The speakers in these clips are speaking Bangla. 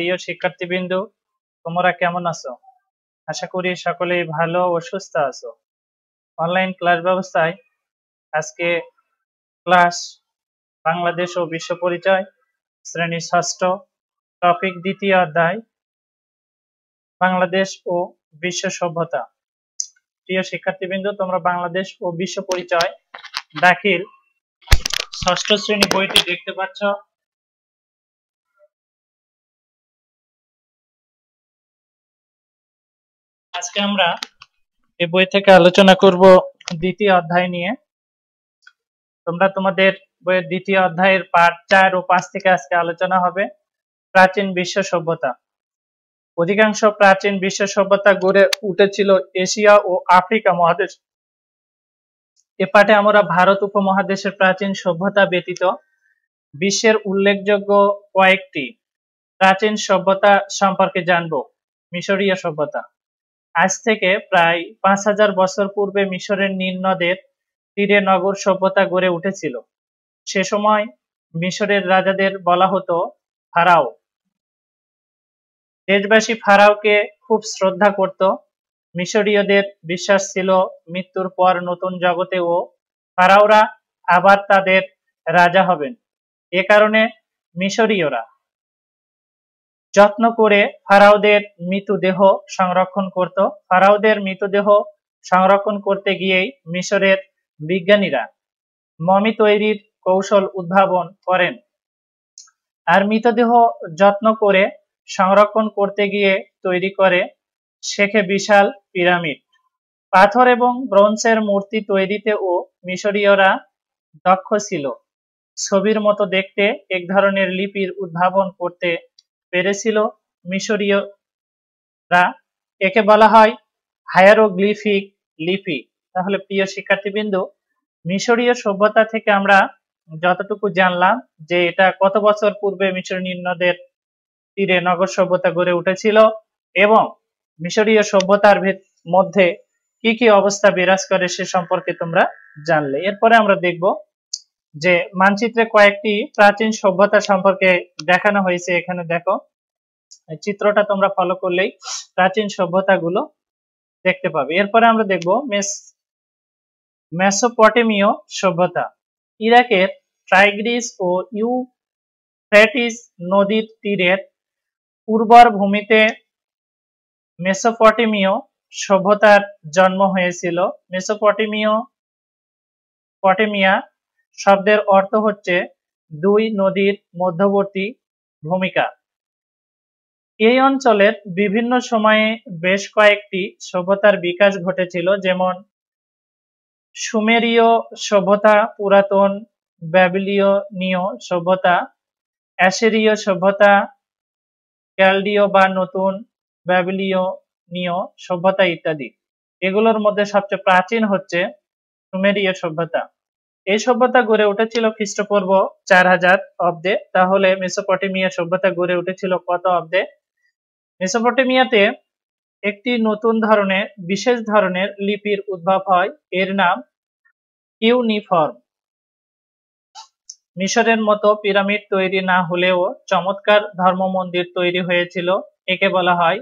প্রিয় শিক্ষার্থীবৃন্দ তোমরা কেমন আছো আশা করি সকলেই ভালো ও সুস্থ আছো অনলাইন ক্লাস ব্যবস্থায় আজকে ক্লাস বাংলাদেশ ও বিশ্ব পরিচয় শ্রেণী ষষ্ঠ টপিক দ্বিতীয় অধ্যায় বাংলাদেশ ও বিশ্ব সভ্যতা প্রিয় শিক্ষার্থীবৃন্দ তোমরা বাংলাদেশ ও বিশ্ব পরিচয় দাখিল ষষ্ঠ শ্রেণী বইটি দেখতে পাচ্ছ আজকে আমরা এই বই থেকে আলোচনা করব দ্বিতীয় অধ্যায় নিয়ে তোমরা তোমাদের বইয়ের দ্বিতীয় অধ্যায়ের পাঠ চার ও পাঁচ থেকে আজকে আলোচনা হবে প্রাচীন বিশ্ব সভ্যতা অধিকাংশ প্রাচীন বিশ্ব সভ্যতা গড়ে উঠেছিল এশিয়া ও আফ্রিকা মহাদেশ এ পাঠে আমরা ভারত উপমহাদেশের প্রাচীন সভ্যতা ব্যতীত বিশ্বের উল্লেখযোগ্য কয়েকটি প্রাচীন সভ্যতা সম্পর্কে জানব মিশরীয় সভ্যতা আজ থেকে প্রায় পাঁচ হাজার বছর পূর্বে মিশরের নীল নদের তীরে নগর সভ্যতা গড়ে উঠেছিল সে সময় মিশরের রাজাদের বলা হতো ফারাও দেশবাসী ফারাওকে খুব শ্রদ্ধা করত মিশরীয়দের বিশ্বাস ছিল মৃত্যুর পর নতুন জগতেও ফারাওরা আবার তাদের রাজা হবেন এ কারণে মিশরীয়রা যত্ন করে ফারাওদের মৃতদেহ সংরক্ষণ করত ফারাওদের মৃতদেহ সংরক্ষণ করতে গিয়েই মিশরের বিজ্ঞানীরা মমি তৈরির কৌশল উদ্ভাবন করেন আর মৃতদেহ যত্ন করে সংরক্ষণ করতে গিয়ে তৈরি করে শেখে বিশাল পিরামিড পাথর এবং ব্রোঞ্জের মূর্তি তৈরিতেও মিশরীয়রা দক্ষ ছিল ছবির মতো দেখতে এক ধরনের লিপির উদ্ভাবন করতে পেরেছিল মিশরীয়রা একে বলা হয় হায়ারোগ্লিফিক লিপি তাহলে প্রিয় শিক্ষার্থীবৃন্দু মিশরীয় সভ্যতা থেকে আমরা যতটুকু জানলাম যে এটা কত বছর পূর্বে মিশর নদের তীরে নগর সভ্যতা গড়ে উঠেছিল এবং মিশরীয় সভ্যতার মধ্যে কি কি অবস্থা বিরাজ করে সে সম্পর্কে তোমরা জানলে এরপরে আমরা দেখব যে মানচিত্রে কয়েকটি প্রাচীন সভ্যতা সম্পর্কে দেখানো হয়েছে এখানে দেখো চিত্রটা তোমরা ফলো করলেই প্রাচীন সভ্যতাগুলো দেখতে পাবে এরপরে আমরা দেখব মেস মেসোপটেমীয় সভ্যতা ইরাকের ট্রাইগ্রিস ও ইউফ্রেটিস নদীর তীরের উর্বর ভূমিতে মেসোপটেমীয় সভ্যতার জন্ম হয়েছিল মেসোপটেমীয় পটেমিয়া শব্দের অর্থ হচ্ছে দুই নদীর মধ্যবর্তী ভূমিকা এই অঞ্চলের বিভিন্ন সময়ে বেশ কয়েকটি সভ্যতার বিকাশ ঘটেছিল যেমন সুমেরীয় সভ্যতা পুরাতন ব্যাবিলীয় সভ্যতা অ্যাসেরীয় সভ্যতা ক্যালডিও বা নতুন ব্যাবিলীয় সভ্যতা ইত্যাদি এগুলোর মধ্যে সবচেয়ে প্রাচীন হচ্ছে সুমেরীয় সভ্যতা এই সভ্যতা গড়ে উঠেছিল খ্রিস্টপূর্ব চার হাজার অব্দে তাহলে মেসোপটেমিয়া সভ্যতা গড়ে উঠেছিল কত অব্দে মেসোপটেমিয়াতে একটি নতুন ধরনের বিশেষ ধরনের লিপির উদ্ভব হয় এর নাম ইউনিফর্ম মিশরের মতো পিরামিড তৈরি না হলেও চমৎকার ধর্ম মন্দির তৈরি হয়েছিল একে বলা হয়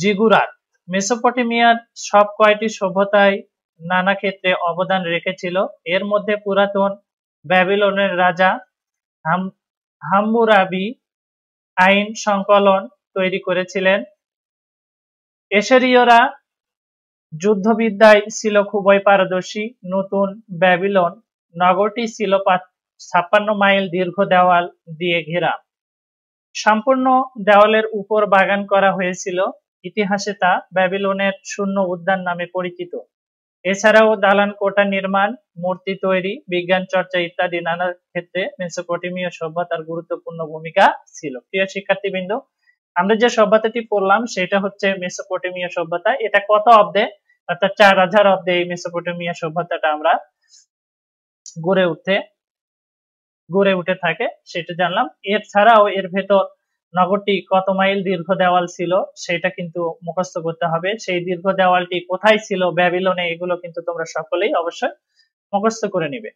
জিগুরাত মেসোপটেমিয়ার সব কয়টি সভ্যতায় নানা ক্ষেত্রে অবদান রেখেছিল এর মধ্যে পুরাতন ব্যাবিলনের রাজা হাম্মুরাবি আইন সংকলন তৈরি করেছিলেন এশরীয়রা যুদ্ধবিদ্যায় ছিল খুবই পারদর্শী নতুন ব্যাবিলন নগরটি ছিল ছাপ্পান্ন মাইল দীর্ঘ দেওয়াল দিয়ে ঘেরা সম্পূর্ণ দেওয়ালের উপর বাগান করা হয়েছিল ইতিহাসে তা ব্যাবিলনের শূন্য উদ্যান নামে পরিচিত এছাড়াও দালান কোটা নির্মাণ মূর্তি তৈরি বিজ্ঞান চর্চা ইত্যাদি নানা ক্ষেত্রে মেসোপটেমীয় সভ্যতার গুরুত্বপূর্ণ ভূমিকা ছিল প্রিয় শিক্ষার্থীবৃন্দ আমরা যে সভ্যতাটি পড়লাম সেটা হচ্ছে মেসোপটেমীয় সভ্যতা এটা কত অব্দে অর্থাৎ চার হাজার অব্দে এই মেসোপটেমীয় সভ্যতাটা আমরা গড়ে উঠে গড়ে উঠে থাকে সেটা জানলাম এর ছাড়াও এর ভেতর নগরটি কত মাইল দীর্ঘ দেওয়াল ছিল সেটা কিন্তু মুখস্থ করতে হবে সেই দীর্ঘ দেওয়ালটি কোথায় ছিল ব্যাবিলনে এগুলো কিন্তু তোমরা সকলেই অবশ্যই মুখস্থ করে নিবে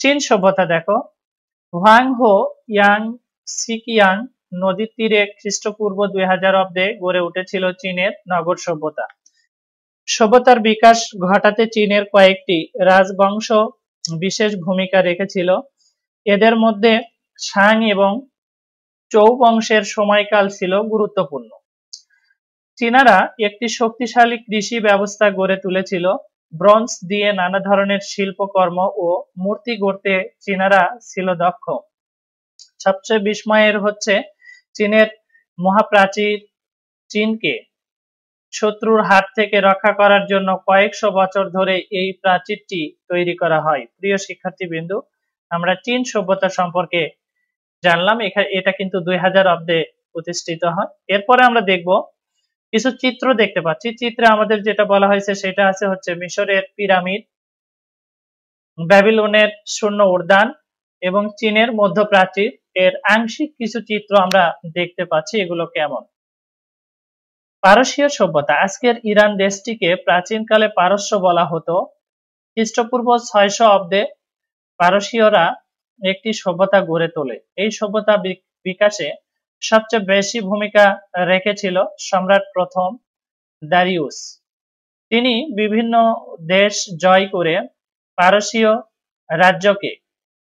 চীন সভ্যতা দেখো হুয়াং হো ইয়াং সিকিয়াং নদীর তীরে খ্রিস্টপূর্ব দুই হাজার অব্দে গড়ে উঠেছিল চীনের নগর সভ্যতা সভ্যতার বিকাশ ঘটাতে চীনের কয়েকটি রাজবংশ বিশেষ ভূমিকা রেখেছিল এদের মধ্যে সাং এবং চৌ বংশের সময়কাল ছিল গুরুত্বপূর্ণ চীনারা একটি শক্তিশালী কৃষি ব্যবস্থা গড়ে তুলেছিল ব্রঞ্জ দিয়ে নানা ধরনের শিল্পকর্ম ও মূর্তি গড়তে চীনারা ছিল দক্ষ সবচেয়ে বিস্ময়ের হচ্ছে চীনের মহাপ্রাচীর চীনকে শত্রুর হাত থেকে রক্ষা করার জন্য কয়েকশো বছর ধরে এই প্রাচীরটি তৈরি করা হয় প্রিয় শিক্ষার্থী বিন্দু আমরা চীন সভ্যতা সম্পর্কে জানলাম এটা কিন্তু দুই হাজার অব্দে প্রতিষ্ঠিত হয় এরপরে আমরা দেখব কিছু চিত্র দেখতে পাচ্ছি চিত্রে আমাদের যেটা বলা হয়েছে সেটা আছে হচ্ছে মিশরের পিরামিড ব্যাবিলনের শূন্য উদ্যান এবং চীনের মধ্যপ্রাচীর এর আংশিক কিছু চিত্র আমরা দেখতে পাচ্ছি এগুলো কেমন পারসীয় সভ্যতা আজকের ইরান দেশটিকে প্রাচীনকালে পারস্য বলা হতো খ্রিস্টপূর্ব ছয়শ অব্দে পারসীয়রা একটি সভ্যতা গড়ে তোলে এই সভ্যতা বিকাশে সবচেয়ে বেশি ভূমিকা রেখেছিল সম্রাট প্রথম দারিউস তিনি বিভিন্ন দেশ জয় করে পারসীয় রাজ্যকে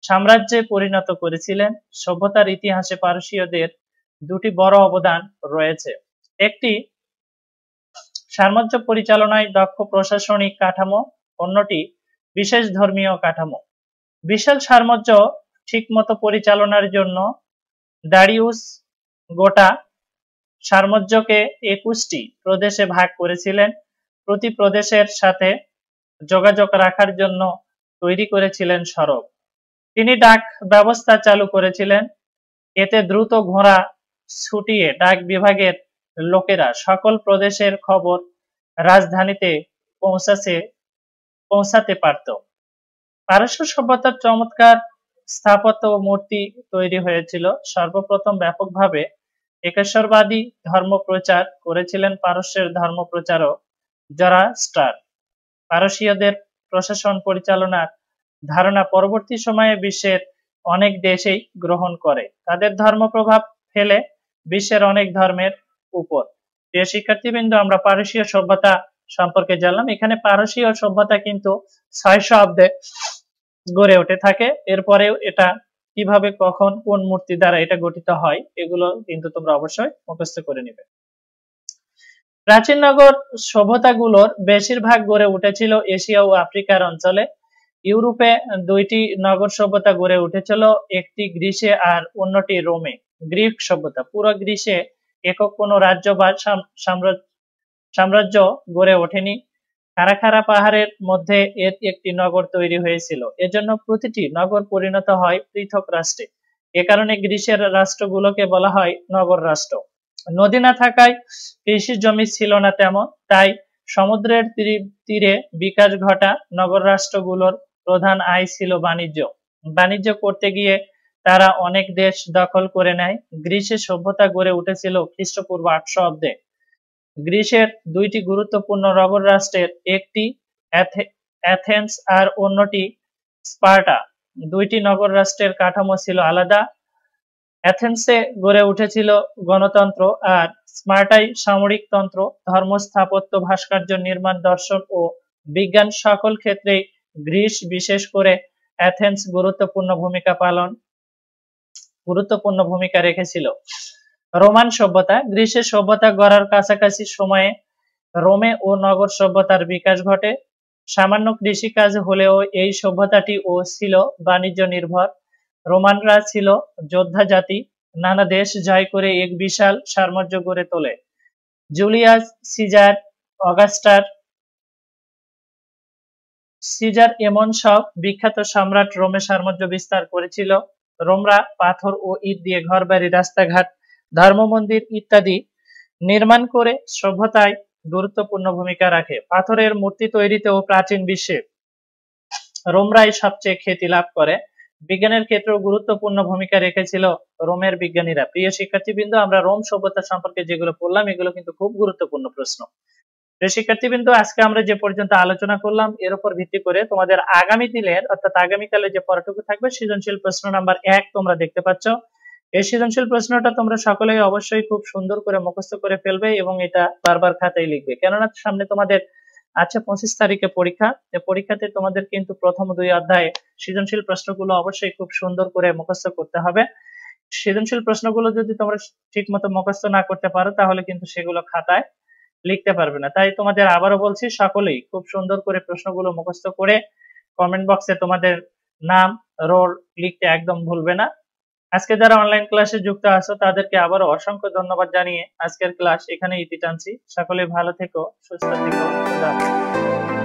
সাম্রাজ্যে পরিণত করেছিলেন সভ্যতার ইতিহাসে পারসীয়দের দুটি বড় অবদান রয়েছে একটি সাম্রাজ্য পরিচালনায় দক্ষ প্রশাসনিক কাঠামো অন্যটি বিশেষ ধর্মীয় কাঠামো বিশাল ঠিক মতো পরিচালনার জন্য দাড়িউস গোটা সাম্রাজ্যকে একুশটি প্রদেশে ভাগ করেছিলেন প্রতি প্রদেশের সাথে যোগাযোগ রাখার জন্য তৈরি করেছিলেন সড়ক তিনি ডাক ব্যবস্থা চালু করেছিলেন এতে দ্রুত ঘোড়া ছুটিয়ে ডাক বিভাগের লোকেরা সকল প্রদেশের খবর রাজধানীতে পৌঁছাতে পারত পারস্য সভ্যতার চমৎকার স্থাপত্য মূর্তি তৈরি হয়েছিল সর্বপ্রথম ব্যাপকভাবে একেশ্বরবাদী ধর্ম প্রচার করেছিলেন পারস্যের ধর্ম প্রচারক স্টার পারসীয়দের প্রশাসন পরিচালনার ধারণা পরবর্তী সময়ে বিশ্বের অনেক দেশেই গ্রহণ করে তাদের ধর্ম প্রভাব ফেলে বিশ্বের অনেক ধর্মের উপর প্রিয় শিক্ষার্থীবৃন্দ আমরা পারসীয় সভ্যতা সম্পর্কে জানলাম এখানে পারসীয় সভ্যতা কিন্তু ছয়শো অব্দে গড়ে ওঠে থাকে এরপরে এটা কিভাবে কখন কোন মূর্তি দ্বারা এটা গঠিত হয় এগুলো কিন্তু তোমরা অবশ্যই মুখস্থ করে নিবে প্রাচীন নগর সভ্যতাগুলোর বেশিরভাগ গড়ে উঠেছিল এশিয়া ও আফ্রিকার অঞ্চলে ইউরোপে দুইটি নগর সভ্যতা গড়ে উঠেছিল একটি গ্রীষে আর অন্যটি রোমে গ্রিক সভ্যতা পুরো গ্রীষে একক কোনো রাজ্য বা সাম্রাজ্য গড়ে ওঠেনি কারাখারা পাহাড়ের মধ্যে এর একটি নগর তৈরি হয়েছিল এজন্য প্রতিটি নগর পরিণত হয় পৃথক রাষ্ট্রে এ কারণে গ্রীসের রাষ্ট্রগুলোকে বলা হয় নগর রাষ্ট্র নদী না থাকায় কৃষি জমি ছিল না তেমন তাই সমুদ্রের তীরে বিকাশ ঘটা নগর রাষ্ট্রগুলোর প্রধান আয় ছিল বাণিজ্য বাণিজ্য করতে গিয়ে তারা অনেক দেশ দখল করে নেয় গ্রীসে সভ্যতা গড়ে উঠেছিল খ্রিস্টপূর্ব আটশো অব্দে গ্রিসের দুইটি গুরুত্বপূর্ণ রবর রাষ্ট্রের একটি অ্যাথেন্স আর অন্যটি স্পার্টা দুইটি নগর রাষ্ট্রের কাঠামো ছিল আলাদা অ্যাথেন্সে গড়ে উঠেছিল গণতন্ত্র আর স্মার্টাই সামরিক তন্ত্র ধর্ম স্থাপত্য ভাস্কর্য নির্মাণ দর্শন ও বিজ্ঞান সকল ক্ষেত্রেই গ্রিস বিশেষ করে অ্যাথেন্স গুরুত্বপূর্ণ ভূমিকা পালন গুরুত্বপূর্ণ ভূমিকা রেখেছিল রোমান সভ্যতা গ্রীসের সভ্যতা গড়ার কাছাকাছি সময়ে রোমে ও নগর সভ্যতার বিকাশ ঘটে সামান্য কৃষি কাজ হলেও এই সভ্যতাটি ও ছিল বাণিজ্য নির্ভর রোমানরা ছিল যোদ্ধা জাতি নানা দেশ জয় করে এক বিশাল সার্মর্য গড়ে তোলে জুলিয়াস সিজার অগাস্টার সিজার এমন সব বিখ্যাত সম্রাট রোমে সার্মর্য বিস্তার করেছিল রোমরা পাথর ও ইট দিয়ে ঘর বাড়ি রাস্তাঘাট ধর্ম মন্দির ইত্যাদি নির্মাণ করে সভ্যতায় গুরুত্বপূর্ণ ভূমিকা রাখে পাথরের মূর্তি তৈরিতেও প্রাচীন বিশ্বে রোমরাই সবচেয়ে খ্যাতি লাভ করে বিজ্ঞানের ক্ষেত্রেও গুরুত্বপূর্ণ ভূমিকা রেখেছিল রোমের বিজ্ঞানীরা প্রিয় শিক্ষার্থীবৃন্দ আমরা রোম সভ্যতা সম্পর্কে যেগুলো পড়লাম এগুলো কিন্তু খুব গুরুত্বপূর্ণ প্রশ্ন প্রিয় শিক্ষার্থীবৃন্দ আজকে আমরা যে পর্যন্ত আলোচনা করলাম এর উপর ভিত্তি করে তোমাদের আগামী দিনের অর্থাৎ আগামীকালে যে পড়াটুকু থাকবে সৃজনশীল প্রশ্ন নাম্বার এক তোমরা দেখতে পাচ্ছ এই সৃজনশীল প্রশ্নটা তোমরা সকলেই অবশ্যই খুব সুন্দর করে মুখস্থ করে ফেলবে এবং এটা বারবার খাতায় লিখবে কেননা সামনে তোমাদের আচ্ছা পঁচিশ তারিখে পরীক্ষা পরীক্ষাতে তোমাদের কিন্তু প্রথম দুই অধ্যায়ে সৃজনশীল প্রশ্নগুলো অবশ্যই খুব সুন্দর করে মুখস্থ করতে হবে সৃজনশীল প্রশ্নগুলো যদি তোমরা ঠিক মতো মুখস্থ না করতে পারো তাহলে কিন্তু সেগুলো খাতায় লিখতে পারবে না তাই তোমাদের আবারও বলছি সকলেই খুব সুন্দর করে প্রশ্নগুলো মুখস্থ করে কমেন্ট বক্সে তোমাদের নাম রোল লিখতে একদম ভুলবে না আজকে যারা অনলাইন ক্লাসে যুক্ত আছো তাদেরকে আবারও অসংখ্য ধন্যবাদ জানিয়ে আজকের ক্লাস এখানে ইতি টানছি সকলে ভালো থেকো সুস্থ থেকো